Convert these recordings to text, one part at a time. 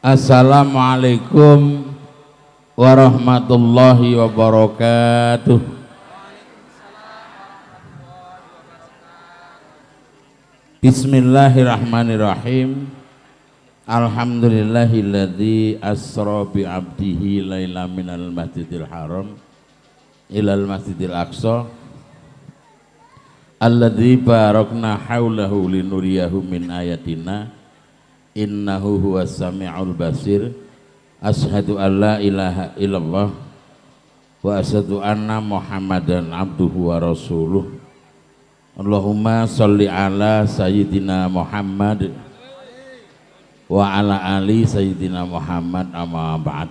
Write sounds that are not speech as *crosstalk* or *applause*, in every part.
Assalamualaikum warahmatullahi wabarakatuh. Bismillahirrahmanirrahim. Alhamdulillahilladzi asra bi abdihi laila minal masjidil haram ilal masjidil aqsa alladzi barakna haulahu linuriyahu min ayatina innahu huwa sami'ul basir ashadu an la ilaha illallah wa ashadu anna muhammadan abduhu wa rasuluh Allahumma salli ala sayyidina muhammad wa ala ali sayyidina muhammad amma ba'd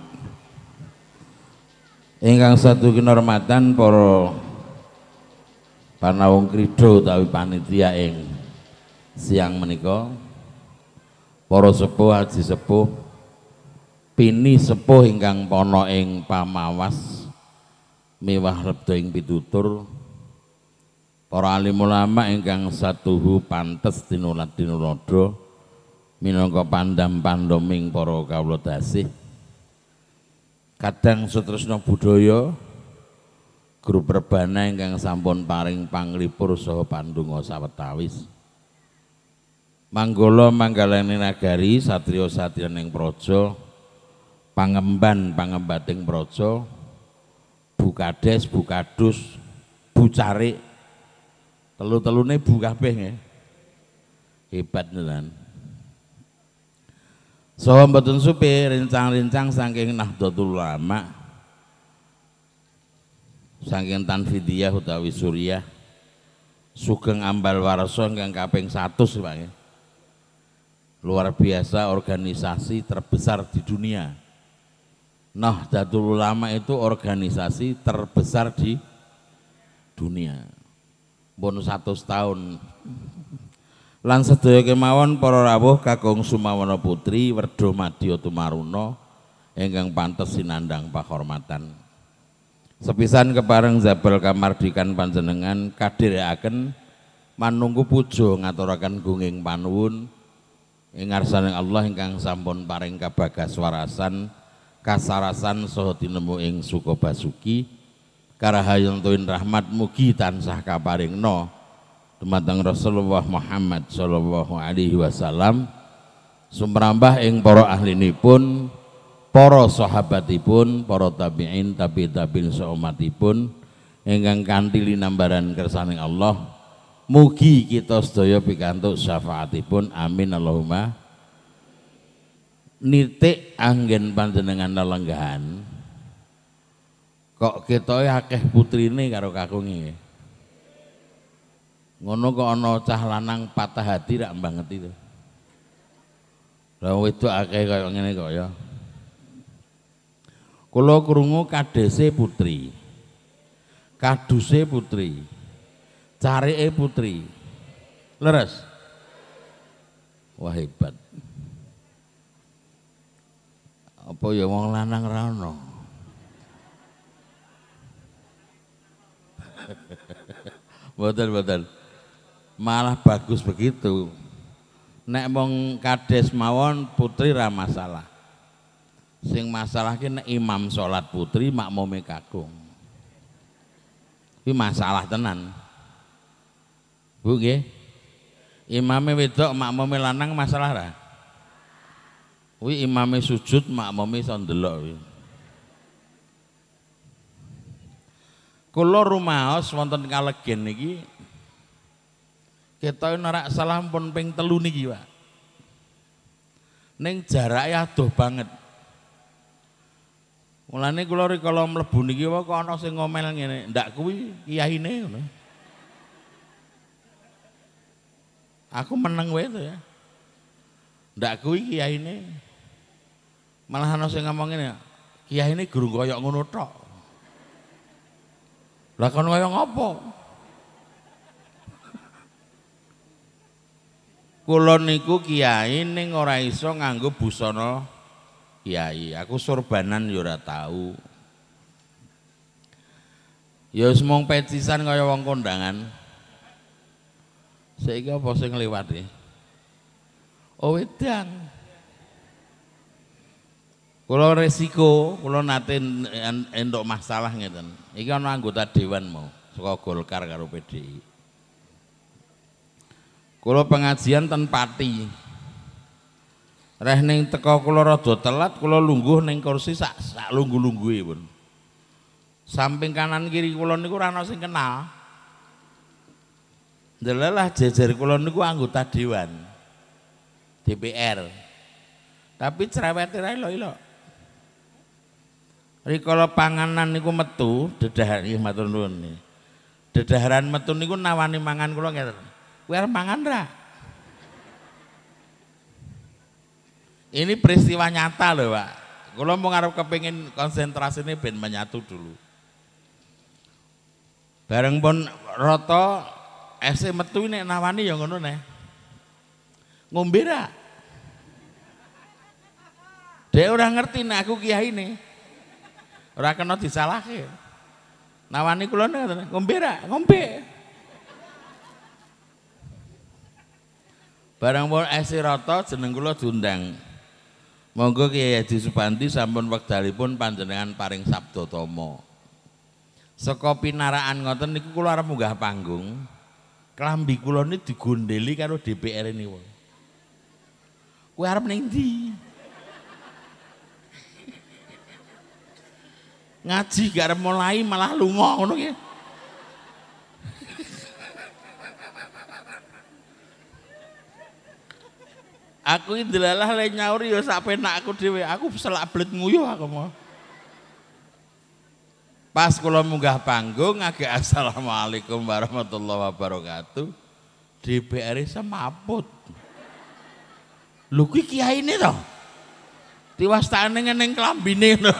ingkang satu kinormatan para panawung kridho tapi panitia ing siang menikah para sepuh haji sepuh pini sepuh ingkang pono ing pamawas miwah rebda ing pitutur para alim ulama ingkang satuhu pantes dinulat dinulada minangka pandam pandoming para kawula dasih kadang setresna budaya guru perbana ingkang sampun paring panglipur saha pandonga sawetawis Manggolo manggalane nagari satrio neng praja pangemban pangembating praja bukades bukadus bucari, telu-telune buka beh, nggih hebat tenan Saha so, supi rincang-rincang saking Nahdlatul Ulama saking Tanfidiyah utawi Suriah sugeng ambal warasong ingkang kaping 100 Pak luar biasa organisasi terbesar di dunia. Nah Datul Ulama itu organisasi terbesar di dunia. Bonus satu tahun. Lan sedaya kemawon para rawuh Kakung Sumawana Putri Werdo Madya Tumaruna ingkang pantes sinandang Hormatan. Sepisan kepareng Zabel Kamardikan panjenengan kadherekaken Manunggu pujo ngaturaken gunging panuwun ingarsan yang Allah ingkang sampun paring kabagaswarasan kasarasan saha tinemu ing suko basuki karahayantuin rahmat mugi tansah kaparingno dumateng Rasulullah Muhammad sallallahu alaihi wasallam sumrambah ing para pun para sahabatipun para tabi'in tabi tabi'in saumatipun ingkang kanthi linambaran kersaning Allah Mugi kita sedaya pikantuk syafaatipun. Amin Allahumma. Nitik anggen panjenengan lelenggahan. Kok kita ya akeh ini karo kakunge. Ya? Ngono kok ana cah lanang patah hati rak banget itu. Lah itu akeh kaya ngene kok ya. Kalau kurungu kadese putri. Kaduse putri. Cari E putri. Leres. Wah hebat. Apa ya wong lanang Rano. Betul betul. Malah bagus begitu. Nek mong kades mawon putri ra masalah. Sing masalah ki nek imam sholat putri makmume kagung. Kuwi masalah tenan. Bu ge Imame wedok makmume lanang masalah ra? Kuwi imame sujud makmume iso ndelok kuwi. Kula rumaos wonten kalegen niki kita ora salah pun ping telu niki, Pak. Ning jarake adoh banget. Mulane kula rikala mlebu niki wae kok ana sing ngomel ngene, ndak kuwi kiyahine ngono. Aku meneng wae to ya. Ndak kuwi ini. Malah ana sing ngomong ngene, ya, ini guru koyo ngono tok. Lah kon koyo ngopo? Kula niku kiai ning ora iso nganggo busana kiai. Aku sorbanan yo ya ora tau. Ya wis mung kaya wong kondangan. Sehingga apa sing liwati? Oh wedan. resiko, kula nate entuk masalah ngeten. Iki ana anggota dewan mau saka Golkar karo PDI. Kula pengajian ten Pati. Reh ning teko kula rada telat, kula lungguh ning kursi sak sak lunggu lungguhe pun. Samping kanan kiri kula niku ora ana sing kenal. Delalah jejer kula niku anggota dewan DPR. Tapi cerewet ora ilo-ilo. Rikala panganan niku metu dedahar nggih iya, matur nuwun. Dedaharan metu niku nawani mangan kula ngeten. Kuwi arep mangan ra? Ini peristiwa nyata loh, Pak. Kalau mau ngarep kepingin konsentrasi ini ben menyatu dulu. Bareng pun roto FC metu nek nawani ya ngono neh. Ngombe ra. Dia ora ngerti nek aku kiai ne. Ora kena disalahke. Nawani kula nih, ngombe ra, ngombe. Barang pun esi roto jeneng kula diundang. Monggo Kiai Haji Supandi sampun wekdalipun panjenengan paring sabda Tomo. Saka pinaraan ngoten niku kula arep munggah panggung. Klambi kula ini digondeli karo DPR ini wong. Kowe arep ning Ngaji gak arep mulai malah lunga ngono ya. aku ini delalah le nyauri ya sak penakku dhewe. Aku selak blet nguyuh aku mau. Pas kula munggah panggung agak assalamualaikum warahmatullahi wabarakatuh. DPR semaput. Lu kuwi kiyaine to. Tiwastane neng klambine lho.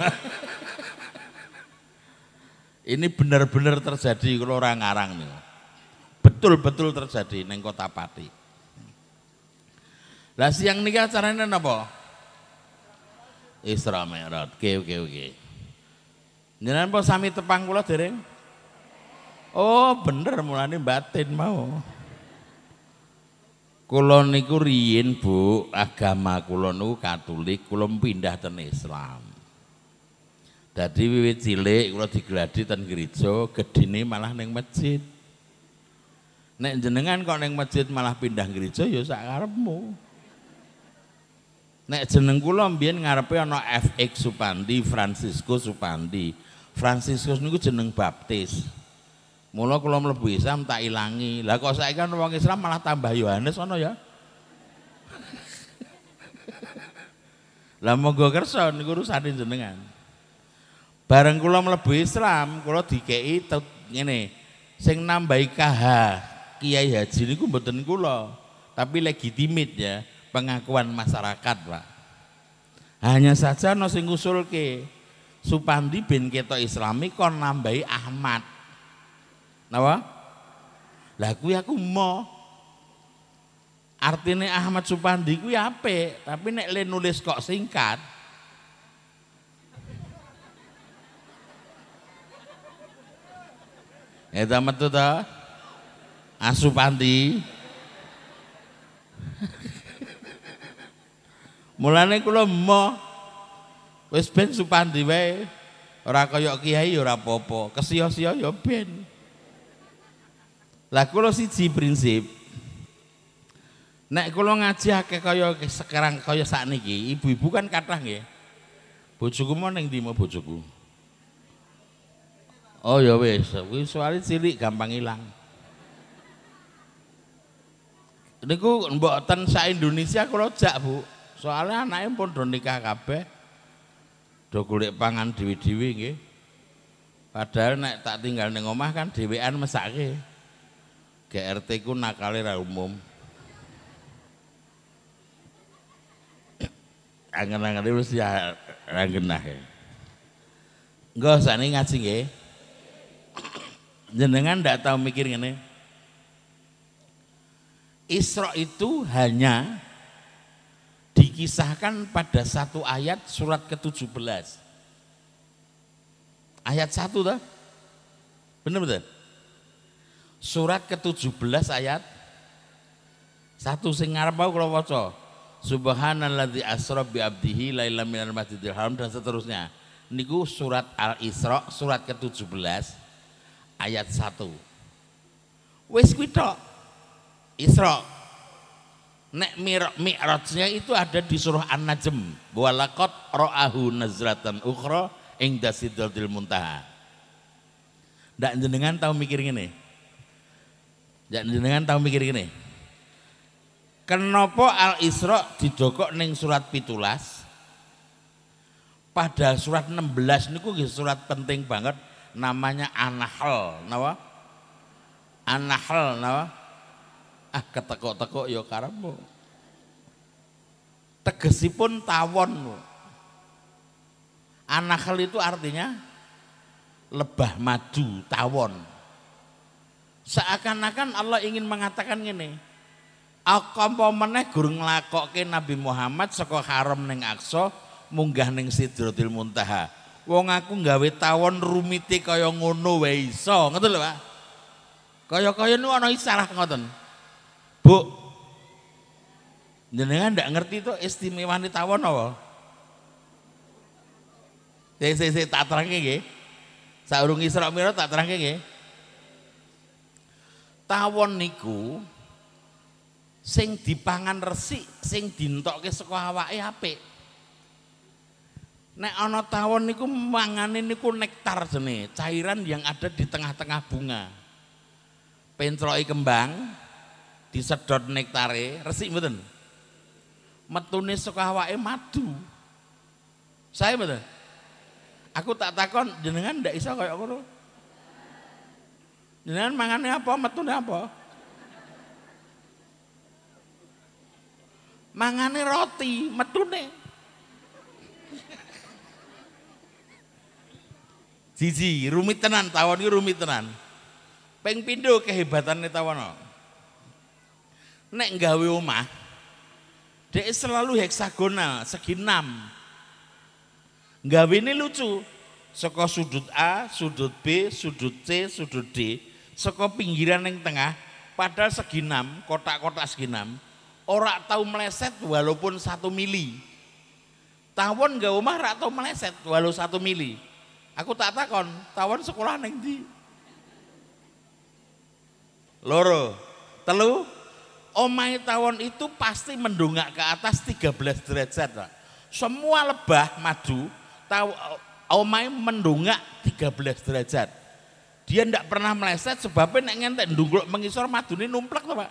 Ini benar-benar terjadi kalau orang ngarang nih. Betul-betul terjadi neng kota Pati. Lah siang nikah caranya apa? Isra Mi'raj. Oke, oke, oke. Jenengan pun sami tepang kula dereng? Oh, bener mulane batin mau. Kula niku riyin, Bu, agama kula niku Katolik, kula pindah ten Islam. Dadi wiwit cilik kula digladi ten gereja, gedine malah ning masjid. Nek jenengan kok ning masjid malah pindah gereja ya sak karepmu. Nek jeneng kula mbiyen ngarepe ana FX Supandi, Francisco Supandi. Fransiskus niku jeneng baptis. Mula kula mlebu Islam tak ilangi. Lah kok saiki kan wong Islam malah tambah Yohanes ana ya. *laughs* Lah monggo kersa niku urusane jenengan. Bareng kula mlebu Islam, kula dikeki ngene. Sing nambahi KH Kiai Haji niku mboten kula, tapi legitimit ya, pengakuan masyarakat, Pak. Hanya saja no sing usulke Supandi bin Keto Islami kon nambahi Ahmad. Napa? Lah kuwi aku mo. Artine Ahmad Supandi kuwi ape? tapi nek le nulis kok singkat. Ya ta metu ta? Asupandi. Ah, Mulane kula mo Wis ben supandi wae. Ora kaya kiai ora apa-apa, kesia-sia ya ben. Lah kula siji prinsip. Nek kula ngaji akeh kaya sekarang kaya sakniki, ibu-ibu kan kathah nggih. Bojoku mau ning ndi bojoku? Oh ya wis, kuwi soalé cilik gampang ilang. Niku mboten sak Indonesia kula jak, Bu. Soale anake pun do nikah kabeh do golek pangan dewi-dewi nggih. Padahal nek tak tinggal ning omah kan dhewean mesake. GRT ku nakale ra umum. *coughs* Angen-angen wis ya ra genah. usah ya. nih ngaji nggih. *coughs* Jenengan ndak tahu mikir ngene. Isra itu hanya dikisahkan pada satu ayat surat ke-17. Ayat 1 dah. Benar betul? Surat ke-17 ayat satu sing ngarep aku kalau waca. Subhanalladzi asra bi abdihi laila minal masjidil haram dan seterusnya. Niku surat Al-Isra surat ke-17 ayat 1. Wis kuwi Isra Nek mi'rajnya itu ada di surah An-Najm. Walakot ro'ahu nazratan ukhra ing dasidratil muntaha. Ndak jenengan tahu mikir ini, Ndak jenengan tahu mikir ini. Kenapa Al-Isra didokok ning surat pitulas? Pada surat 16 niku surat penting banget namanya An-Nahl, napa? An-Nahl napa? ah ketekok-tekok ya karamu tegesipun tawon hal itu artinya lebah madu tawon seakan-akan Allah ingin mengatakan gini aku meneh gurung ke Nabi Muhammad saka haram ning Aqsa munggah ning Sidratil Muntaha wong aku nggawe tawon rumite kaya ngono wae iso ngoten lho Pak kaya-kaya nu ana ngoten Bu, jenengan ndak ngerti itu istimewa tawon apa? Saya tak terangke nggih. Saurung Isra Mi'raj tak terangke nggih. Tawon niku sing dipangan resik, sing dintokke saka awake apik. Nek ana tawon niku mangane niku nektar jenenge, cairan yang ada di tengah-tengah bunga. pentroi kembang, disedot nektare resik mboten metune saka awake madu saya mboten aku tak takon jenengan ndak iso kaya ngono jenengan mangane apa metune apa mangane roti metune Jiji, rumit tenan, tawon itu rumit tenan. pengpindo kehebatan kehebatane nek nggawe omah dia selalu heksagonal segi enam nggawe ini lucu saka sudut A sudut B sudut C sudut D saka pinggiran yang tengah padahal segi enam kotak-kotak segi enam ora tahu meleset walaupun satu mili tawon gak omah rak tahu meleset walau satu mili aku tak takon tawon sekolah neng di loro telu omai tawon itu pasti mendongak ke atas 13 derajat. Semua lebah madu tahu omai mendongak 13 derajat. Dia tidak pernah meleset sebabnya nek ngentek ndungluk mengisor ini numplek to, Pak.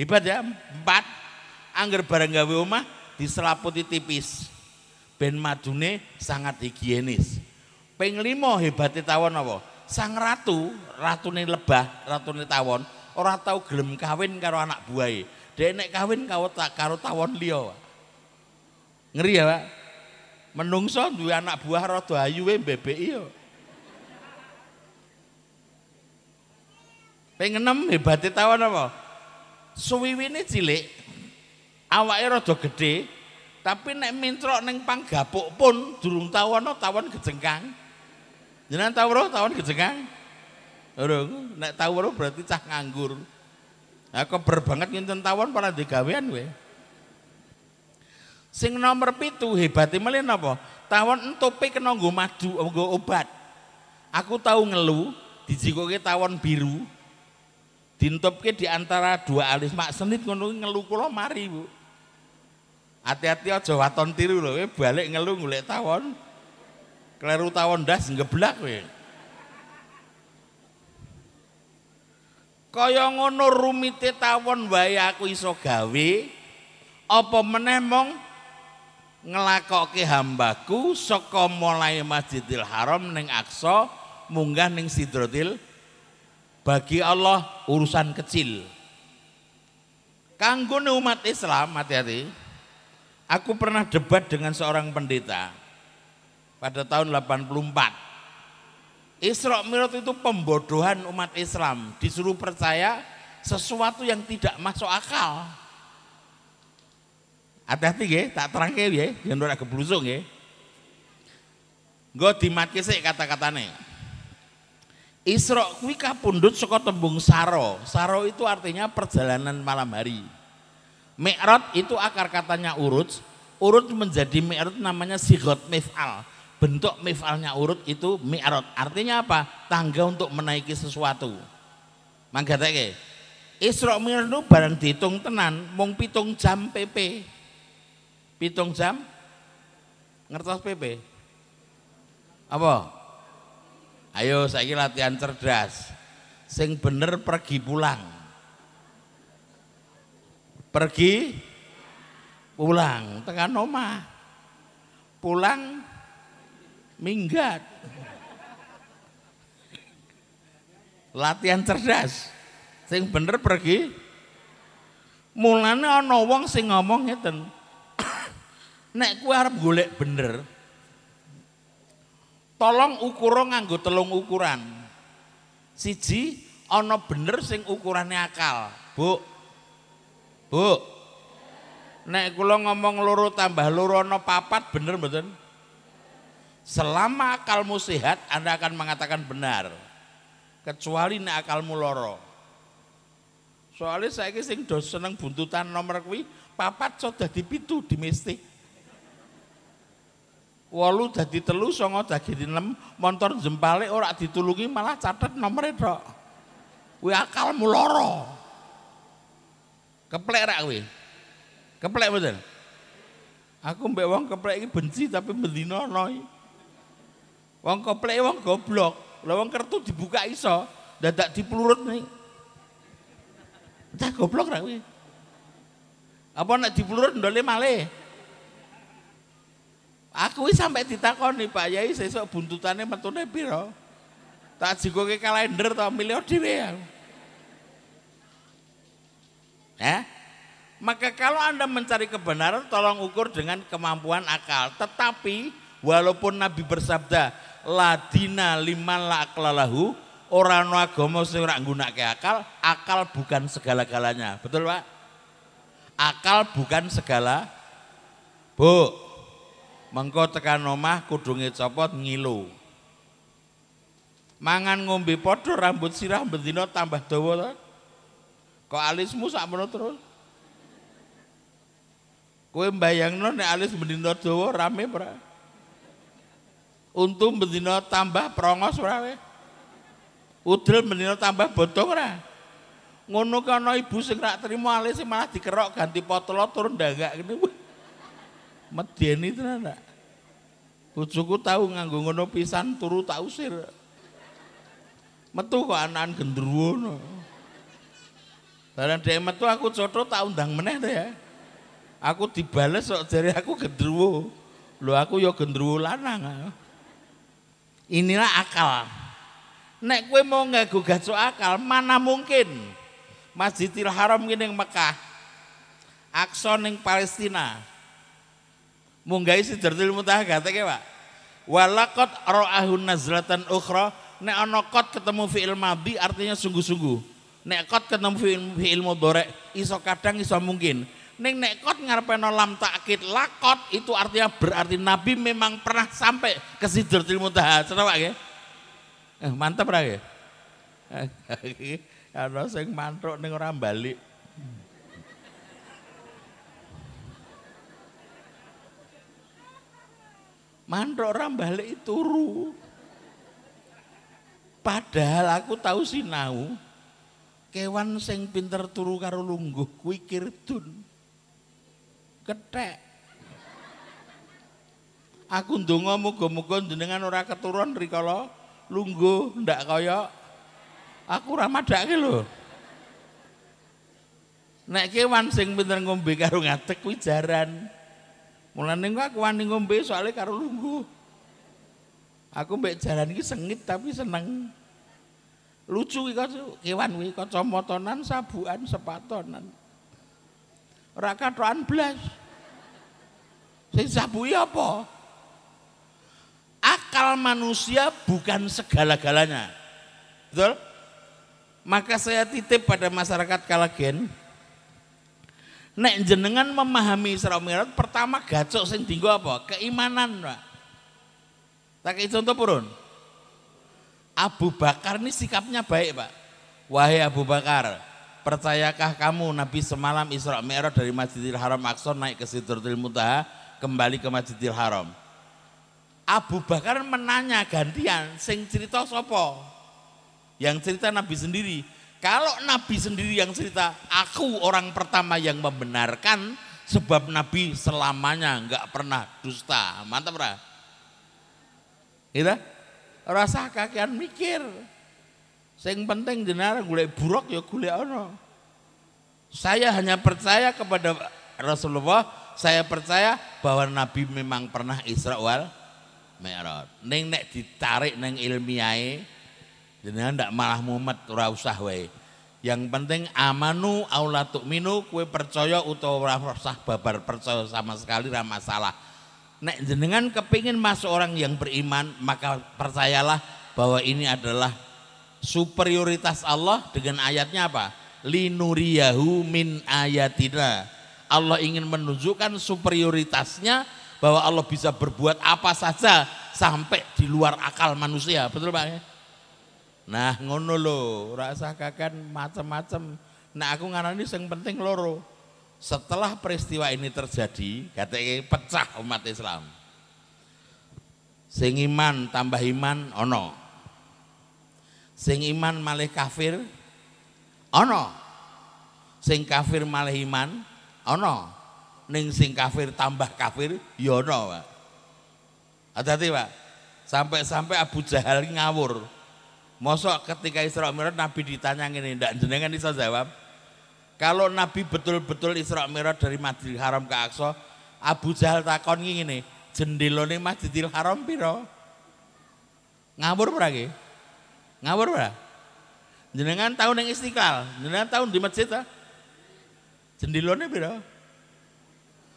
Hebat ya. Empat, angger barang gawe omah diselaputi tipis. Ben ini sangat higienis. Ping lima hebate tawon apa? Sang ratu, ratune lebah, ratune tawon orang tahu gelem kawin karo anak buai. Dia nek kawin kau tak karo tawon liyo. Ngeri ya pak. Menungso dua anak buah rodo ayu bebe iyo. Pengen em hebat tawon apa? Suwiwi ini cilik, awak rada gede, tapi nek mintrok neng panggapuk pun durung tawon tawon kejengkang. Jangan tawon tawon kejengkang. nak tahu tawon berarti cah nganggur. aku berbanget banget tawon para digawean we, Sing nomor pitu hebatnya melihat apa? Tawon entope kena nggo madu, nggo obat. Aku tahu ngelu, dijikoke tawon biru. Dintupke di antara dua alis mak senit ngono ngelu kula mari, Bu. Hati-hati aja waton tiru lho, balik ngelu golek tawon. Kleru tawon das ngeblak kowe. Kaya ngono rumite tawon wae aku iso gawe apa meneh mong nglakoke hambaku saka mulai Masjidil Haram ning Aqsa munggah ning sidrotil bagi Allah urusan kecil. Kanggo umat Islam hati-hati. Aku pernah debat dengan seorang pendeta pada tahun 84 Isra Mi'raj itu pembodohan umat Islam, disuruh percaya sesuatu yang tidak masuk akal. Hati-hati ya, tak terangke ya, yang ora keblusung ya. Gue dimatke sih kata-katanya. Isrok wika pundut suka tembung saro. Saro itu artinya perjalanan malam hari. Mi'rod itu akar katanya urut. Urut menjadi mi'rod namanya sigot mif'al bentuk mif'alnya urut itu mi'arot. Artinya apa? Tangga untuk menaiki sesuatu. Mangga teke. Isra Mi'raj itu barang dihitung tenan, mung pitung jam PP. Pitung jam ngertos PP. Apa? Ayo saya latihan cerdas. Sing bener pergi pulang. Pergi pulang tengah nomah Pulang minggat. Latihan cerdas. Sing bener pergi. Mulane ana wong sing ngomong ngeten. *coughs* Nek kowe arep golek bener, tolong ukura nganggo telung ukuran. Siji ana bener sing ukurannya akal. Bu. Bu. Nek kula ngomong loro tambah loro ana papat bener mboten? Selama akalmu sehat, Anda akan mengatakan benar. Kecuali ini akalmu loro. Soalnya saya sing dos seneng buntutan nomor kuwi papat so dipitu pitu di mistik. Walu dadi telu songo jadi nem, motor jembali, orang ditulungi malah catat nomor itu. Kuwi akalmu loro. Keplek rak kuwi. Keplek betul. Aku mbek wong keplek iki benci tapi mendino ono Wong koplek wong goblok. Lah wong kertu dibuka iso, dadak dipelurut nih. tak goblok ra kuwi. Apa nek dipelurut ndole malih. Aku wis sampai ditakoni Pak Yai sesuk buntutane metune pira? Tak jikoke kalender ta milih dhewe ya. Eh? Maka kalau Anda mencari kebenaran tolong ukur dengan kemampuan akal. Tetapi walaupun Nabi bersabda, ladina liman laklalahu orang no agama sing ora nggunakake akal, akal bukan segala-galanya. Betul, Pak? Akal bukan segala. Bu, mengko tekan omah kudunge copot ngilu. Mangan ngombe padha rambut sirah bendina tambah dawa to. Kok alismu sakmono terus? kue mbayangno nek alis bendina dawa rame ora? Untuk bendino tambah prongos ora we. Udel bendina tambah botong ora. Ngono ki ibu sing rak trimo malah dikerok ganti potolo ndaga ndagak ngene. Medeni tenan nak. Bojoku tahu nganggo ngono pisan turu tak usir. Metu kok anakan genderuwo no. Barang dia metu aku coto tak undang meneh deh. ya. Aku dibales sok jari aku genderuwo. Lho aku ya genderuwo lanang. Ah. Inilah akal. Nek kue mau nggak gugat akal, mana mungkin Masjidil Haram gini yang Mekah, Akson yang Palestina, munggai sidratul muntah kata pak. Walakot ro'ahun nazlatan ukhra Nek onokot ketemu fi'il madi artinya sungguh-sungguh Nek kot ketemu fi'il, fi'il mudorek Iso kadang iso mungkin Neng nekot kot ngarepe nolam takkit lakot itu artinya berarti Nabi memang pernah sampai ke Sidratul Muntaha. Cerah Pak Eh, mantep ra nggih? *laughs* Ana sing mantruk ning ora bali. orang ora bali turu. Padahal aku tahu sinau kewan sing pinter turu karo lungguh kuwi ketek. Aku ndonga muga-muga jenengan ora keturun rikala lungguh ndak kaya aku ora madake lho. Nek kewan sing pinter ngombe karo ngatek kuwi jaran. Mulane aku wani ngombe soalnya karo lungguh. Aku mbek jaran iki sengit tapi seneng. Lucu iki kewan kuwi kacamatanan sabuan, sepatonan. Ora katokan blas. Sing ya apa? Akal manusia bukan segala-galanya. Betul? Maka saya titip pada masyarakat kalagen. Nek jenengan memahami Isra Mi'raj pertama gacok sing dinggo apa? Keimanan, Pak. Tak contoh purun. Abu Bakar ini sikapnya baik, Pak. Wahai Abu Bakar, Percayakah kamu Nabi semalam Isra Mi'raj dari Masjidil Haram Aqsa naik ke Sidratul Muntaha kembali ke Masjidil Haram. Abu Bakar menanya gantian sing cerita sopo yang cerita Nabi sendiri kalau Nabi sendiri yang cerita aku orang pertama yang membenarkan sebab Nabi selamanya nggak pernah dusta mantap Ra. Gitu? rasa kakian mikir Sing penting jenengan gulai buruk ya kuliah ono. Saya hanya percaya kepada Rasulullah, saya percaya bahwa Nabi memang pernah Isra wal Mi'raj. Ning nek ditarik ning ilmiahe jenengan ndak malah mumet ora usah wae. Yang penting amanu aula tu'minu kue percaya utawa ora usah babar percaya sama sekali ra masalah. Nek jenengan kepingin masuk orang yang beriman maka percayalah bahwa ini adalah superioritas Allah dengan ayatnya apa? Linuriyahu min ayatina. Allah ingin menunjukkan superioritasnya bahwa Allah bisa berbuat apa saja sampai di luar akal manusia. Betul Pak? Nah ngono lo, rasa kakan macam-macam. Nah aku ngarani yang penting loro. Setelah peristiwa ini terjadi, katanya pecah umat Islam. Sing iman tambah iman ono, Sing iman malih kafir ana. Sing kafir malih iman ana. Ning sing kafir tambah kafir ya ana, Pak. Hati-hati, Pak. Sampai-sampai Abu Jahal ngawur. Mosok ketika Isra Mi'raj Nabi ditanya ngene, ndak jenengan iso jawab? Kalau Nabi betul-betul Isra Mi'raj dari Masjidil Haram ke Aqsa, Abu Jahal takon ngene, jendelone Masjidil Haram piro? Ngawur ora Ngawur ora? Jenengan tahun yang Istiqlal, jenengan tahun di masjid ta? Jendilone pira?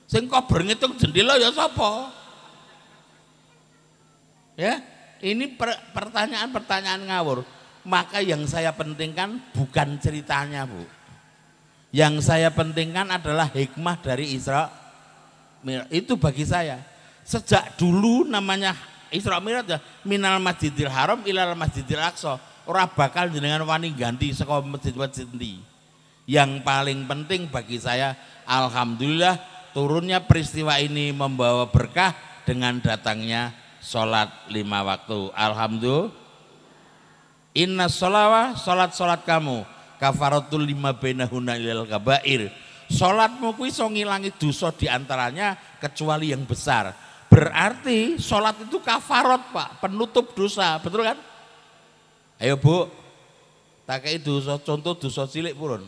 Sing kober ngitung jendela ya sapa? Ya, ini pertanyaan-pertanyaan ngawur. Maka yang saya pentingkan bukan ceritanya, Bu. Yang saya pentingkan adalah hikmah dari Isra Itu bagi saya. Sejak dulu namanya Isra Mi'raj ya minal Masjidil Haram ilal Masjidil Aqsa. Ora bakal jenengan wani ganti saka masjid-masjid ndi. Yang paling penting bagi saya alhamdulillah turunnya peristiwa ini membawa berkah dengan datangnya sholat lima waktu. Alhamdulillah. Inna sholawa sholat-sholat kamu kafaratul lima benahuna ilal kabair. Sholatmu kuwi iso ngilangi dosa diantaranya kecuali yang besar Berarti sholat itu kafarot pak, penutup dosa, betul kan? Ayo bu, tak kayak dosa, contoh dosa cilik purun.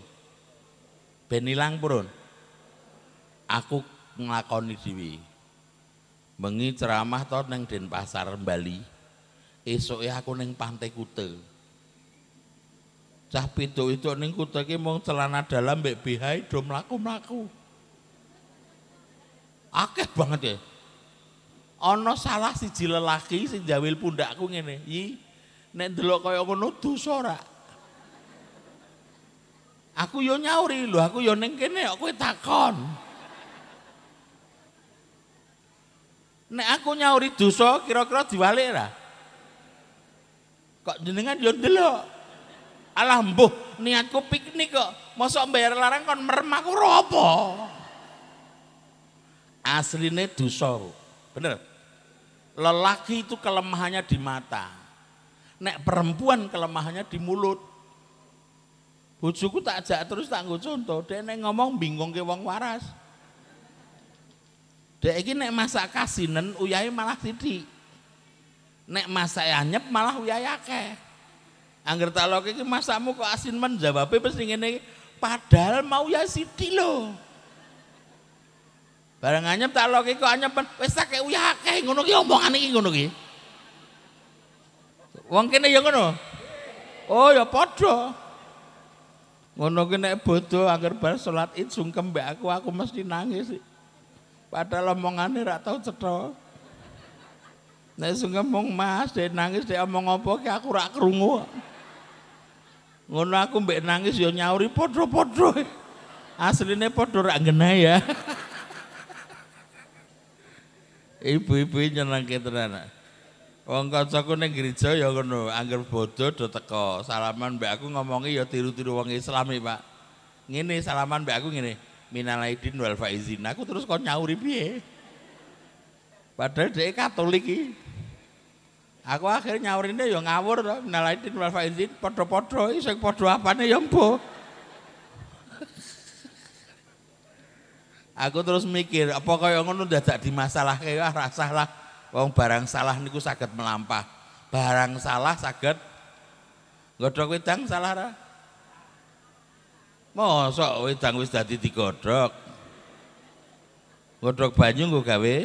penilang purun. Aku ngelakoni diwi. Bengi ceramah di pasar Denpasar Bali. ya aku neng Pantai Kute. Cah pitu itu neng Kute ki mau celana dalam bebihai do melaku-melaku. Akeh banget ya. Ono salah si laki si jawil pundakku ngene, i nek ndelok kaya ngono dosa ora?" Aku yo nyauri lho, aku yo ning kene kok kowe takon. Nek aku nyauri dosa kira-kira diwalik ra? Kok jenengan yo ndelok. Alah mbuh, niatku piknik kok. Mosok bayar larang kon merem aku ropo? Asline dosa. Bener? Lelaki itu kelemahannya di mata. Nek perempuan kelemahannya di mulut. Hujuku tak ajak terus tak nggo contoh, dia nek ngomong bingung ke wong waras. Dek iki nek masak kasinen uyahe malah sithik. Nek masak anyep malah uyahe akeh. Angger tak lok iki masakmu kok asin men jawabe mesti ngene padahal mau ya sithik loh barang anyep tak kiko kok anyepen wis tak kayak uyah kayak ngono ki omongan iki ngono ki. Wong kene ya ngono. Oh ya podo Ngono ki nek agar bar salat Id sungkem be aku aku mesti nangis. Padahal omongane rak tau cetha. Nek sungkem mong Mas dek nangis dia omong apa ki aku rak kerungu, Ngono aku be nangis ya nyauri podo podo aslinya podo rak genah ya. ibu-ibu nyenang kita anak. Wong kancaku ning gereja ya ngono, anggar bodho do teko. Salaman mbak aku ngomongi ya tiru-tiru wong Islam iki, Pak. Ngene salaman mbak aku ngene, minal aidin wal faizin. Aku terus kon nyauri piye? Padahal dia Katolik iki. Aku akhirnya nyaurine ya ngawur to, minal aidin wal faizin, padha-padha iki sing padha apane ya mbok. Aku terus mikir, apa kaya ngono dadak dimasalah kaya ah, rasah lah. Wong barang salah niku sakit melampah. Barang salah sakit, godok wedang salah ra? Mosok wedang wis dadi digodok, godok banyu nggo gawe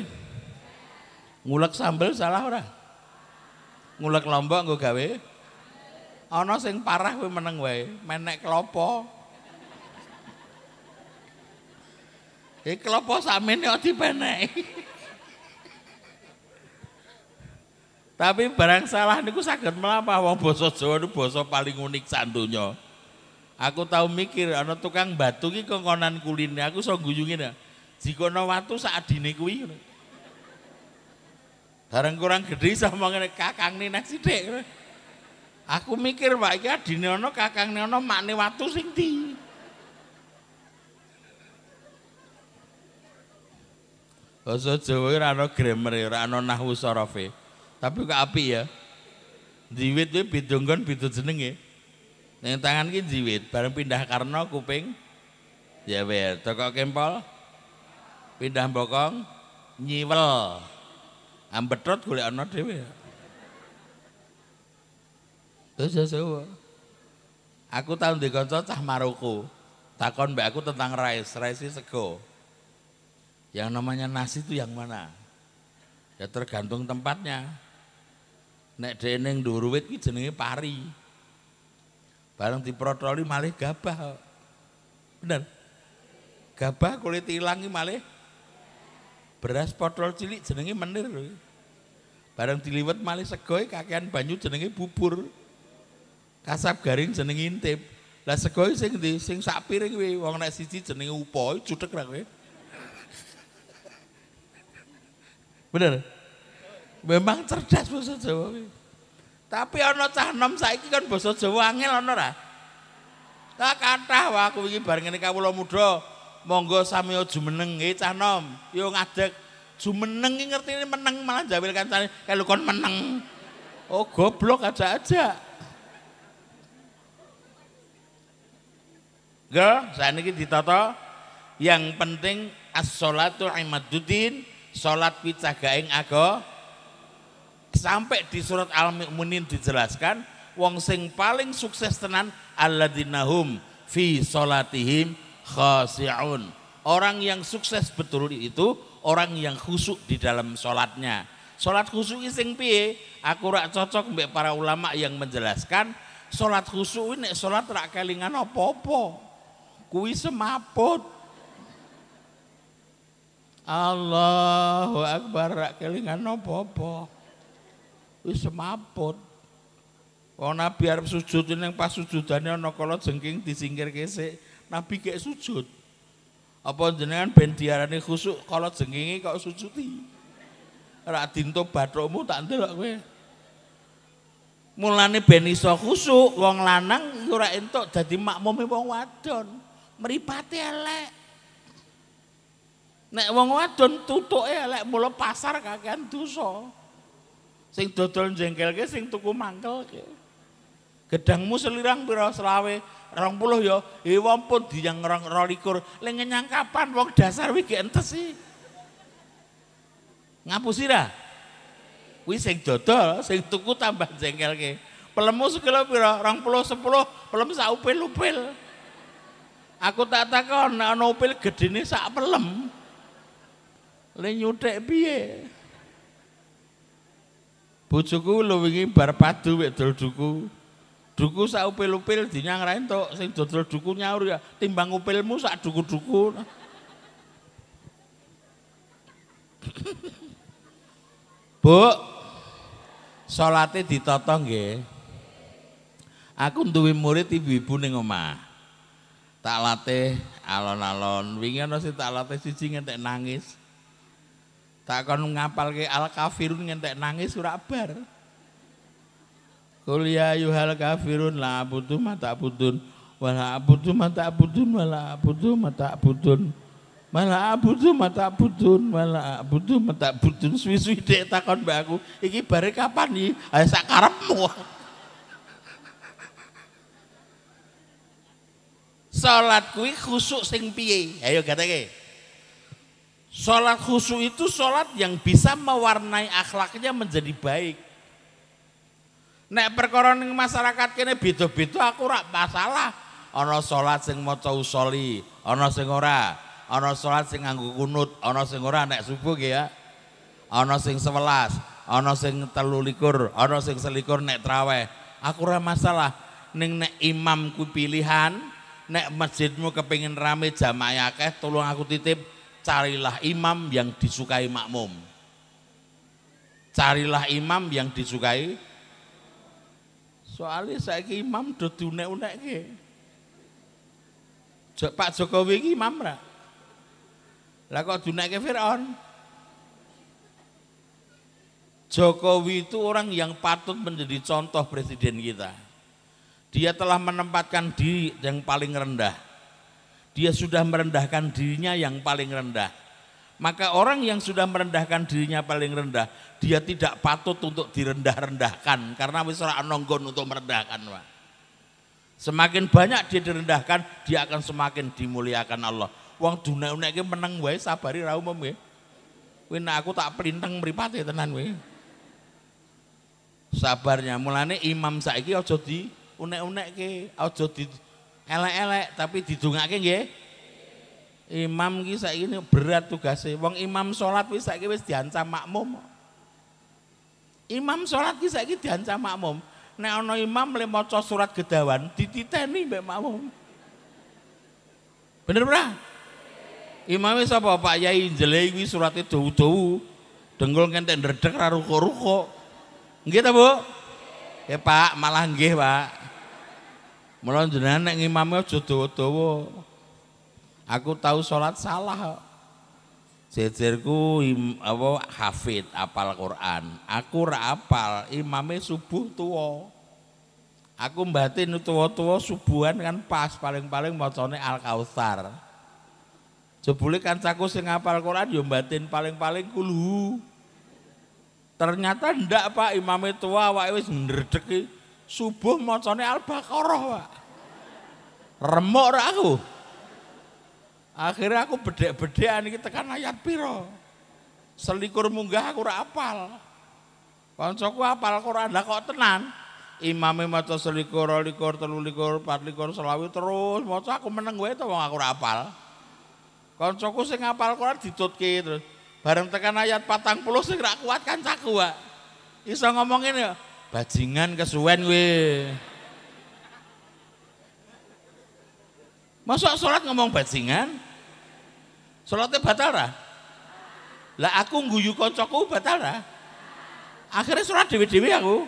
ngulek sambel salah ora? Ngulek lombok nggo gawe ana sing parah kowe meneng wae, menek klopo. Eh klopo samene kok dipenehi. Tapi barang salah niku saged melampah wong basa Jawa niku basa paling unik santunya. Aku tahu mikir ana tukang batu iki kongkonan kuline aku iso guyungin ya. Jikono watu sak adine kuwi. Barang kurang gede sama ngene kakang ni nasi dek. Aku mikir Pak iki adine ana kakang ni ana makne watu sing di. Basa Jawa ora ana grammar, ya, ora ana nahwu sarafe. Tapi kok api ya. Jiwit kuwi beda nggon beda jenenge. Ya. Ning tangan ki jiwit, bareng pindah karno kuping jawet. Ya tokok kempol pindah bokong nyiwel. Ambetot golek ana dhewe. Basa Jawa. Aku tahu ndek kanca cah Maroko. Takon mbak aku tentang rice, rice sego. Yang namanya nasi itu yang mana? Ya tergantung tempatnya. Nek dene ning Duruwit ki jenenge pari. Bareng diprotoli malih gabah. Bener. Gabah kulit ilang malih beras potol cilik jenenge menir. barang diliwet malih segoi kakean banyu jenenge bubur. Kasap garing jenenge intip. Lah segoi sing di sing sak piring wong nek siji jenenge upoi cudhek ra Bener. Memang cerdas bahasa Jawa Tapi ana cah nom saiki kan bahasa Jawa angel ana ora? Tak kathah wae aku iki bar ngene kawula mudha monggo sami meneng nggih eh, cah nom. Yo ngadeg jumeneng iki ini meneng malah jawil kancane kalau kon meneng. Oh goblok aja-aja. Gak, saya saat ini ditata yang penting as-salatu imaduddin Sholat pitah gaeng ago sampai di surat Al-Mu'minin dijelaskan wong sing paling sukses tenan alladinahum fi sholatihim khasi'un. Orang yang sukses betul itu orang yang khusuk di dalam sholatnya sholat khusuk sing piye? Aku rak cocok mbek para ulama yang menjelaskan sholat khusuk ini sholat rak kelingan apa-apa. Kuwi semaput. Allahu Akbar rak kelingan nopo-opo. Wis semaput. Wong oh, Nabi arep sujud ning pas sujudane ana kala jengking disingkir kesik. Nabi kek sujud. Apa jenengan ben diarani khusuk kala jengkinge kok sujudi? Rak dinto bathokmu tak ndelok kowe. Mulane ben iso khusuk wong lanang ora entuk dadi makmume wong wadon. Mripate elek. Nek wong wadon tutuke elek mulo pasar kakean dosa. Sing dodol jengkelke sing tuku mangkelke. Gedangmu selirang pira selawe? 20 ya. Eh wong pun diyang 22. Lah ngenyang kapan wong dasar wiki entes sih. Ngapusi ra? Kuwi sing dodol, sing tuku tambah jengkelke. Pelemu sekilo pira? 20 10, pelem sak upil-upil. Aku tak takon ana upil gedene sak pelem. Le nyuthik piye? Bojoku lho wingi bar padu wek dol duku. Duku sak upil-upil dinyang ra entuk, sing dodol duku nyaur ya timbang upilmu sak duku-duku. Bu, salate ditata nggih. Aku duwe murid ibu-ibu ning omah. Tak latih alon-alon. Wingi ana sing tak latih siji ngentek nangis. Tak ngapal ke al kafirun ngentek nangis surak bar. Kuliah ya yuhal kafirun la butuh mata butun, wala butuh mata butun, wala butuh mata butun, wala butuh mata butun, wala butuh mata butun Swi swi dek takon mbak iki bare kapan nih, ayo sakarap karepmu Salat kui khusuk sing piye ayo katake Sholat khusyuk itu sholat yang bisa mewarnai akhlaknya menjadi baik. Nek perkoroning masyarakat kene beda-beda aku rak masalah. Ana sholat sing maca usoli, ana sing ora. Ana sholat sing nganggo kunut, ana sing ora nek subuh ya. Ana sing sebelas, ana sing likur, ana sing selikur nek traweh. Aku ora masalah. Ning nek imamku pilihan, nek masjidmu kepingin rame jamaah akeh tolong aku titip carilah imam yang disukai makmum. Carilah imam yang disukai. Soalnya saya ke imam do dunek unek ke. Pak Jokowi ini imam lah. Lah kok dunek ke Fir'aun? Jokowi itu orang yang patut menjadi contoh presiden kita. Dia telah menempatkan diri yang paling rendah dia sudah merendahkan dirinya yang paling rendah. Maka orang yang sudah merendahkan dirinya paling rendah, dia tidak patut untuk direndah-rendahkan karena wis ora untuk merendahkan, Pak. Semakin banyak dia direndahkan, dia akan semakin dimuliakan Allah. Wong dunia unek menang wae sabari ra umum ya. aku tak pelintang mripate tenan kowe. Sabarnya mulane imam saiki aja di unek-unek ke, aja di elek-elek tapi didungake nggih. Imam ki saiki berat tugasnya. Wong imam salat wis saiki wis diancam makmum. Imam salat ki saiki diancam makmum. Nek ana imam le maca surat gedawan dititeni mbek makmum. Bener ora? Imam wis apa Pak Yai jele iki surate dawu-dawu. Dengkul kentek ndredeg ra ruko-ruko. Nggih ta, Bu? Ya Pak, malah nggih, Pak. Mula jenengan nek ngimame aja dawa-dawa. Aku tahu salat salah. Jejerku im, apa hafid apal Quran. Aku ra apal, imame subuh tuwa. Aku batin tuwa-tuwa subuhan kan pas paling-paling macane Al-Kautsar. Jebule kancaku sing apal Quran ya batin paling-paling kulhu. Ternyata ndak Pak imame tua awake wis ndredeki. Subuh macane Al-Baqarah, Pak. Remuk aku. Akhirnya aku bedek-bedekan iki tekan ayat piro. Selikur munggah aku rapal. apal. apal Quran lah kok tenan. imami maca selikur, likur, telu likur, pat likur, selawi terus maca aku meneng gue itu aku rapal. apal. Kancaku sing apal Quran ditutki terus. Bareng tekan ayat patang puluh sing rak kan kancaku, Pak. Iso ngomong ya. Bajingan kesuwen we. Masuk sholat ngomong bajingan? Sholatnya batara. Lah aku ngguyu kocokku batara. Akhirnya sholat dewi-dewi aku.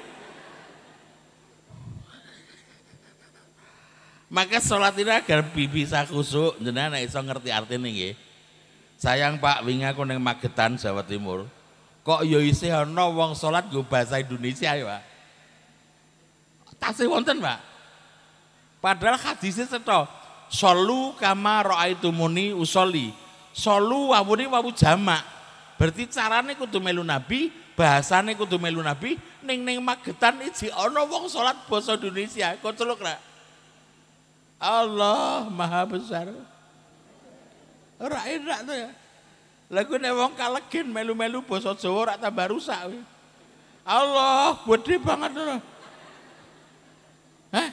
Maka sholat ini agar bibi bisa kusuk, jenengan iso ngerti artinya Ye. Sayang Pak, Wing aku neng Magetan, Jawa Timur. Kok yo ya isih ana wong sholat nggo bahasa Indonesia ya, Pak. Tasih wonten, Pak. Padahal hadisnya cetha, solu kama muni usoli. Solu wabuni wabu jamak. Berarti carane kudu melu Nabi, bahasane kudu melu Nabi, Neng neng Magetan iki ono wong salat basa Indonesia. Kok celuk ra? Allah Maha Besar. Ora enak tuh ya. Lagu kuwi nek wong kalegen melu-melu basa Jawa ora tambah rusak. Allah gede banget tuh. Hah?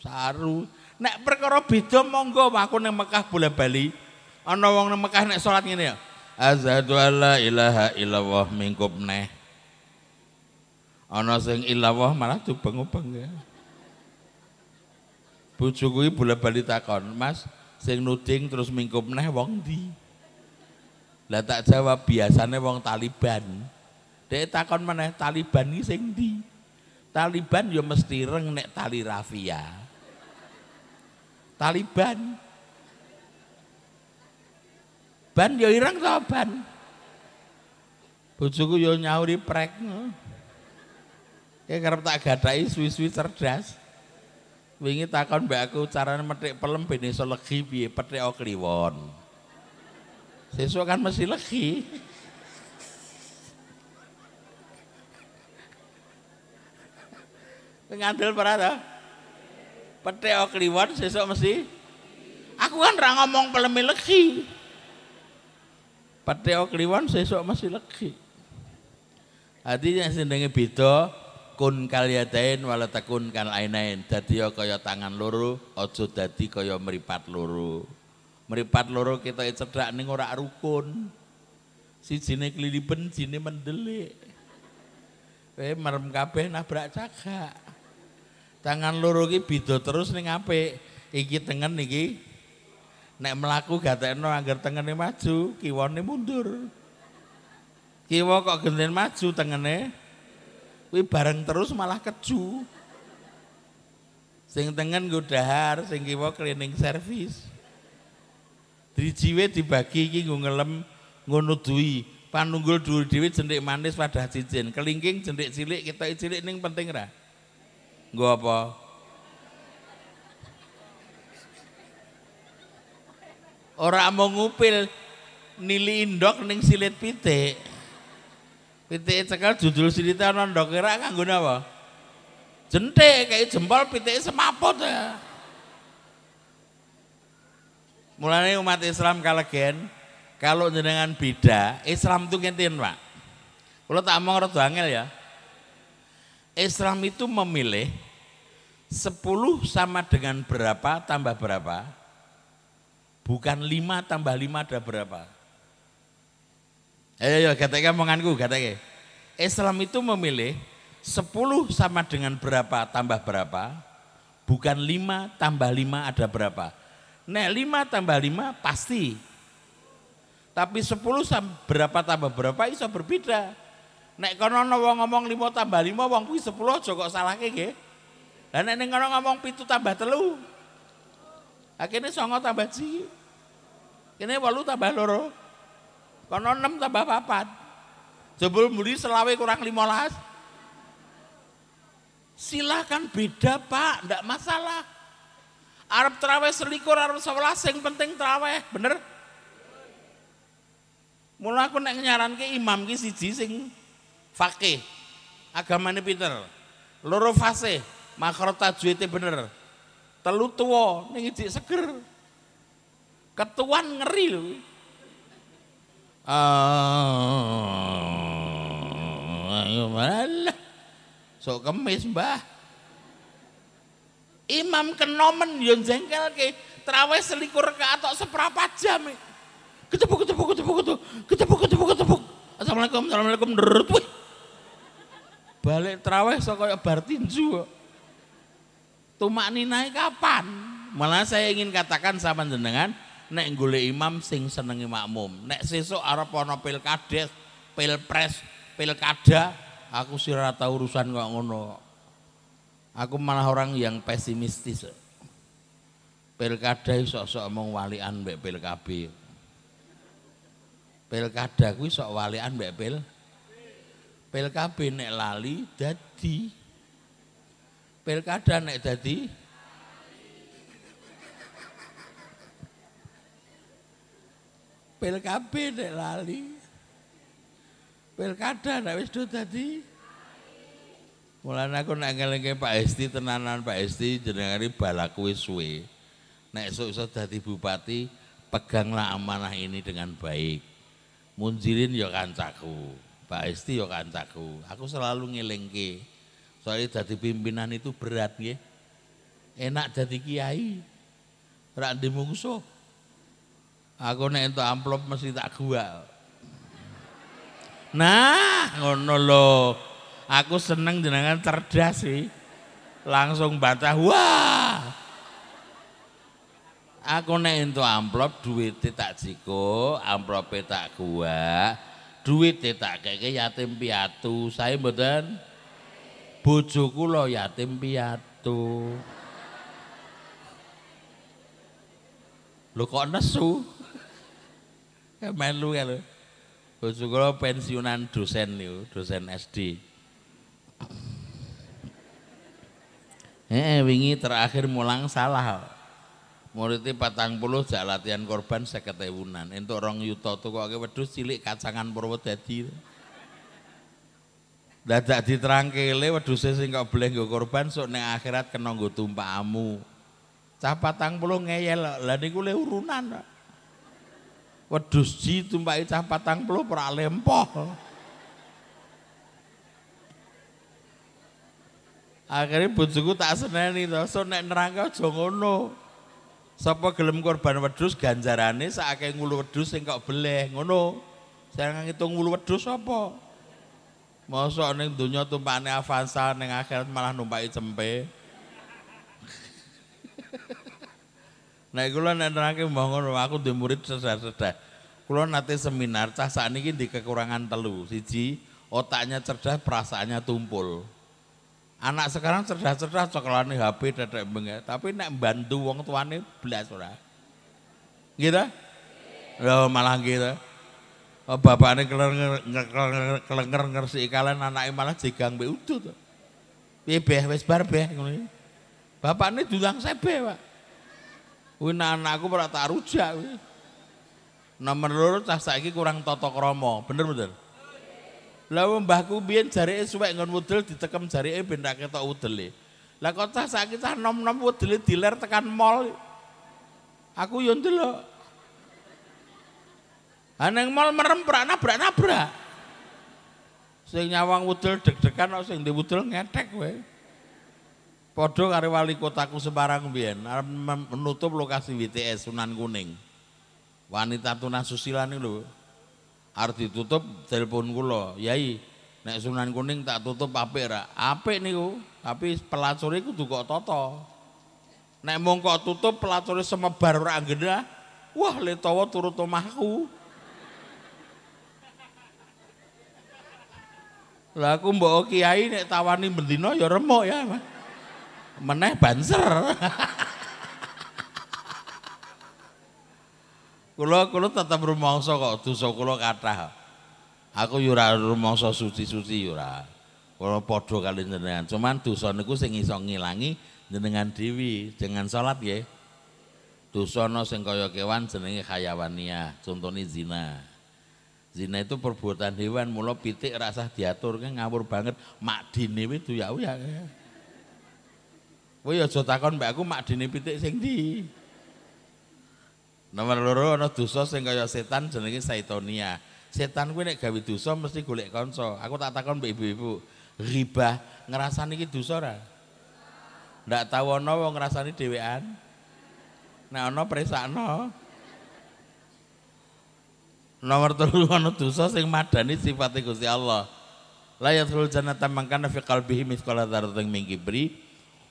Saru. Nek perkara beda monggo aku neng Mekah boleh bali. Ana wong neng Mekah nek salat ngene ya. Asyhadu alla ilaha illallah mingkup neh. Ana sing illallah malah dubeng-ubeng ya. Bojoku iki boleh bali takon, Mas, sing nuding terus mingkup neh wong ndi? Lah tak jawab biasane wong Taliban. Dek takon meneh Taliban iki sing ndi? Taliban ya mesti reng nek tali rafia. Taliban. Ban ya ireng to ban. Bojoku ya nyauri prek. Ya karep tak gadai suwi-suwi cerdas. Wingi takon mbak aku carane metik pelem ben iso legi piye petik kliwon. Sesuk kan mesti legi. Ngandel para ta? Ah. Petek o kliwon sesuk mesti. Aku kan ra ngomong pelemi legi. Petek o kliwon sesuk mesti legi. Artinya sendenge beda kun kalyadain wala takun lain ainain. Dadi ya kaya tangan loro, aja dadi kaya mripat loro. Mripat loro kita cedhak ning ora rukun. jine kelilipen, jine mendelik. Eh, merem kabeh nabrak cagak. Tangan loro ki terus ning apik. Iki tengen iki nek mlaku gatekno anggar tengene maju, kiwane mundur. Kiwa kok genten maju tengene. Kuwi bareng terus malah keju. Sing tengen nggo dahar, sing kiwa cleaning service. Drijiwe dibagi iki nggo ngelem, ngono nuduhi. Panunggul dhuwur dhewe jendik manis wadah cicin, kelingking jendik cilik, kita cilik ning penting ra? Gua apa? Orang mau ngupil nili indok ning silit pitik. Pitik kan judul silite ana ndok kira guna apa? Jentik kayak jempol pitik semaput ya. Mulanya umat Islam kalegen kalau jenengan beda, Islam tuh ngenten, Pak. Kalau tak mau rada angel ya. Islam itu memilih 10 sama dengan berapa tambah berapa? Bukan 5 tambah 5 ada berapa? Ayo, eh, ayo katakan omonganku katakan. Islam itu memilih 10 sama dengan berapa tambah berapa? Bukan 5 tambah 5 ada berapa? Nek 5 tambah 5 pasti. Tapi 10 sama berapa tambah berapa bisa berbeda. Nek kono ana wong ngomong lima tambah lima wong kuwi sepuluh aja kok salah kege. Dan nek ning kono ngomong pintu tambah telu, Akhirnya songo tambah si, Kini walu tambah loro. Kono enam tambah 4. Jebul muli selawe kurang 15. Silahkan beda pak, ndak masalah. Arab traweh selikur, Arab sebelas, yang penting traweh, bener? Mula aku nek ke imam ki siji sing fakih agamane pinter loro fase makro tajwidnya bener telu tua ning seger ketuan ngeri lho ayo so kemis mbah imam kenomen yang jengkel ke terawih selikur ke atau seberapa jam ketepuk ketepuk ketepuk ketepuk ketepuk ketepuk ketepuk assalamualaikum assalamualaikum derut wih Balik terawih so kayak bar tinju. Tumak ninai kapan? Malah saya ingin katakan sama jenengan, nek gule imam sing senengi makmum. Nek sesuk arep ana pilkades, pilpres, pilkada, aku sih rata urusan gak ngono. Aku malah orang yang pesimistis. Pilkada sok-sok omong walian mbek pilkab. Pilkada kuwi sok walian mbek PLKB nek lali dadi. Pilkada nek dadi PLKB nek lali. Pilkada nek wis do dadi Mulane aku nek ngelingke Pak Esti tenanan Pak Esti jenengane balaku wis suwe. Nek esuk iso dadi bupati, peganglah amanah ini dengan baik. Munjirin ya kancaku. Mbak Esti yo kancaku. Aku selalu ngelengke. Soalnya jadi pimpinan itu berat ya. Enak jadi kiai. Rak mungso Aku nek entuk amplop masih tak gua. Nah, ngono lo Aku seneng jenengan cerdas sih. Langsung baca wah. Aku nek entuk amplop duit tak jiko, amplopnya tak gua duit tak kayak yatim piatu saya mboten bujuku lo yatim piatu lo kok nesu *laughs* ya, main lu ya lo, bujuku lo pensiunan dosen nih, dosen SD eh wingi terakhir mulang salah Muridnya patang puluh jak latihan korban seketewunan. Untuk orang yuto tuh kok wedus cilik kacangan Purwodadi. Dadak diterangkele wedhuse sing kok boleh nggo korban sok ning akhirat kena tumpah amu. Cah patang puluh ngeyel lah niku le urunan. Wedus ji tumpah cah patang puluh ora Akhirnya bojoku tak seneni to, so nek nerangke aja ngono. Sapa gelem korban wedhus ganjarane sakake ngulu wedhus sing kok beleh ngono. Saya ngitung ngulu wedhus apa? Mosok ning donya tumpakane Avanza ning akhirat malah numpaki cempe. *laughs* Nah kula nek nerangke mbah ngono aku duwe murid sedah-sedah. Kula nate seminar cah sakniki di kekurangan telu. Siji, otaknya cerdas, perasaannya tumpul. Anak sekarang cerdas-cerdas cekelane HP tetek benggak. Ya. tapi nek bantu wong tuane belas ora. Gitu? Lo malah gitu. Oh, bapakne kelenger kelenger ngersi kalian anaknya malah jegang mbek tuh. Piye beh wis bar beh ngono. Ya. Bapakne dulang sebe, Pak. Kuwi anakku ora tak rujak kuwi. Nomor loro cah saiki kurang tata krama, bener bener. Lah mbahku biyen jarike suwek ngon wudel ditekem jari ben benda kita wudele. Lah kok cah saiki cah nom-nom wudele diler tekan mall. Aku yo ndelok. Aneng mall merem nabrak-nabrak. Sing nyawang wudel deg-degan kok sing ndek wudel ngetek kowe. Padha wali kotaku Semarang biyen menutup lokasi WTS Sunan Kuning. Wanita susila nih lho arti ditutup telepon kula, "Yai, nek Sunan Kuning tak tutup apik ra?" Apik niku, tapi pelacure kudu kok toto Nek mung kok tutup pelacure semebar ora genah, wah letowo turut omahku. Lah aku mbok kiai nek tawani bendina ya remuk ya. Meneh banser. *laughs* Kulo kulo tetap rumongso kok dosa kulo kathah. Aku yura ora suci-suci yo ya ora. Kula kali jenengan. Cuman dosa niku sing iso ngilangi jenengan dewi dengan salat ya. Dosa no sing kaya kewan jenenge khayawania, contone zina. Zina itu perbuatan hewan, mulo pitik rasah diatur kan ngawur banget. Mak dini itu ya, ya. Woi, aja takon mbakku mak dini pitik sing di. Nomor loro ana dosa sing kaya setan jenenge saitonia. Setan kuwi nek gawe dosa mesti golek kanca. Aku tak takon mbek ibu-ibu, riba ngrasani iki dosa ora? Ndak tau ana wong ngrasani dhewean. Nek ana presakno. Nomor telu *laughs* ana dosa sing madani sifate Gusti Allah. La yadkhul jannata man kana fi qalbihi mithqala dzarratin min kibri.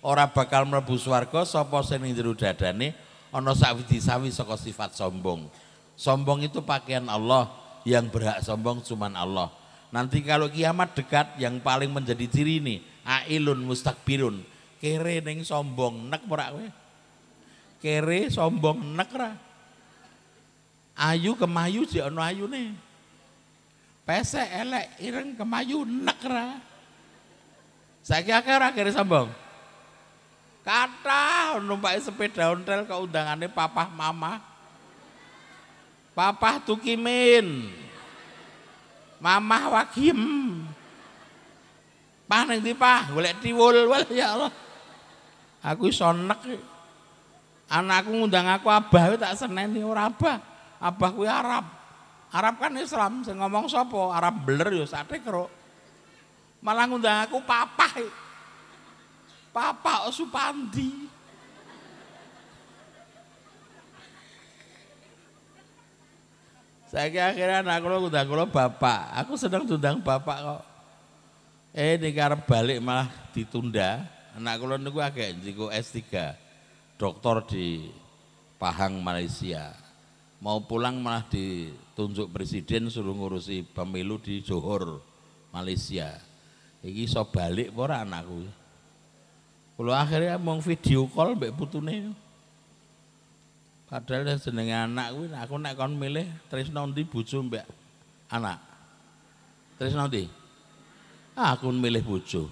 Ora bakal mlebu swarga sapa sing ning jero dadane ana di sawi soko sifat sombong. Sombong itu pakaian Allah, yang berhak sombong cuman Allah. Nanti kalau kiamat dekat yang paling menjadi ciri ini, ailun mustakbirun. Kere neng sombong nek ora Kere sombong nek ra. Ayu kemayu si ono nih, Pesek elek ireng kemayu nek ra. Saya kira kere sombong. Kata numpak sepeda ontel ke undangannya papa mama. Papah tukimin. mama wakim. Pah neng di pah, boleh tiwul, boleh ya Allah. Aku sonek. Anakku ngundang aku abah, tak seneni orang abah. Abah kuwi Arab. Arab kan Islam, saya ngomong sopo Arab beler yo sate kro. Malah ngundang aku papah. Bapak Supandi. Saya akhirnya anak kula udah kalau bapak. Aku sedang tundang bapak kok. Eh ini karena balik malah ditunda. Anak kula niku agak niku S3. Doktor di Pahang Malaysia. Mau pulang malah ditunjuk presiden suruh ngurusi pemilu di Johor Malaysia. Iki so balik ora anakku? Kalau akhirnya mau video call mbek putune. Padahal jenenge anak kuwi nah, aku nek kon milih tresno ndi bojo mbak anak. Tresno ndi? Aku milih bojo.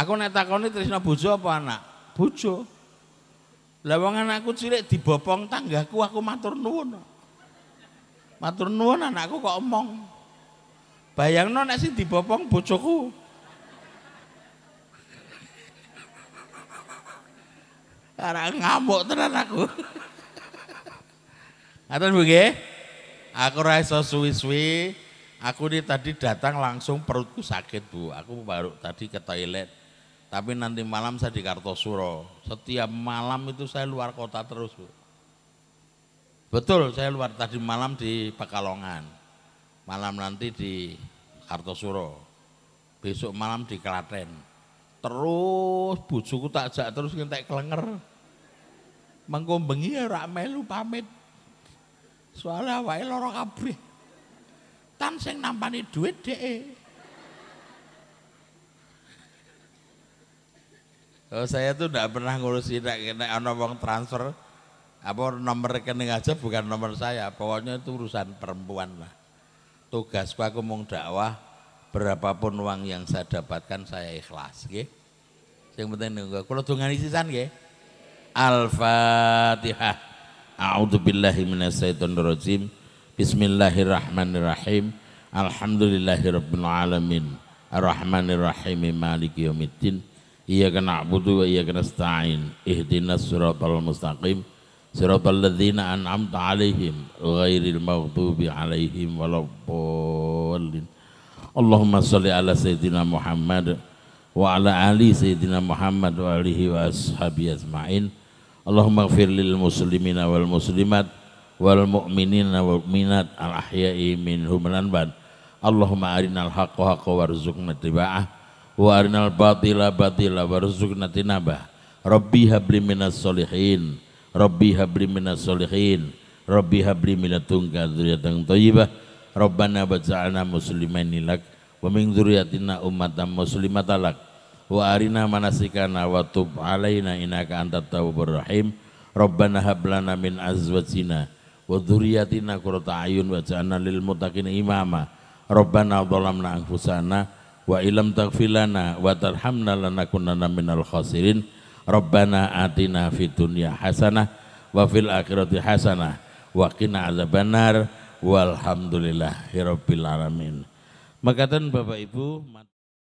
Aku nek takoni tresno bojo apa anak? Bojo. Lah wong anakku cilik dibopong tanggaku aku matur nuwun. Matur nuwun anakku kok omong. Bayangno nek sing dibopong bojoku. karena ngamuk tenan aku. Ngaten Bu nggih? Aku ora iso suwi-suwi. Aku ini tadi datang langsung perutku sakit Bu. Aku baru tadi ke toilet. Tapi nanti malam saya di Kartosuro. Setiap malam itu saya luar kota terus Bu. Betul, saya luar tadi malam di Pekalongan. Malam nanti di Kartosuro. Besok malam di Klaten terus bujuku tak jak terus ngentek klenger. Mengko bengi ora ya melu pamit. soalnya awake lara kabeh. Tan sing nampani duit dheke. Oh, saya tuh tidak pernah ngurusin nek kena ana wong transfer apa nomor rekening aja bukan nomor saya, pokoknya itu urusan perempuan lah. Tugasku aku mau dakwah, berapapun uang yang saya dapatkan saya ikhlas nggih. Sing penting niku kula dongani sisan nggih. Al-Fatihah. A'udzubillahi minasyaitonirrajim. Bismillahirrahmanirrahim. Alhamdulillahirabbil alamin. Arrahmanirrahim maliki yaumiddin. Iyyaka na'budu wa iyyaka nasta'in. Ihdinas siratal mustaqim. Siratal ladzina an'amta 'alaihim ghairil maghdubi 'alaihim waladdallin. Allahumma salli ala sayyidina Muhammad wa ala ali sayyidina Muhammad wa alihi wa ashabi azma'in Allahumma gfir lil muslimina wal muslimat wal mu'minina wal mu'minat al ahya'i minhum wal Allahumma arinal haqqa haqqa warzuqna tiba'ah wa arinal batila batila warzuqna tinabah. Rabbi habli minas solihin Rabbi habli minas solihin Rabbi habli minatungka tayyibah Rabbana baj'alna muslimin lak wa min dzurriyyatina ummatan muslimatan lak wa arina manasikana wa tub alaina innaka antat tawwabur rahim Rabbana hab lana min azwajina wa dzurriyyatina qurrata ayun waj'alna lil muttaqina imama Rabbana dzalamna anfusana wa ilam taghfir lana wa tarhamna lanakunanna minal khasirin Rabbana atina fid dunya hasanah wa fil akhirati hasanah wa qina azabannar walhamdulillahirabbil alamin. Makatan Bapak Ibu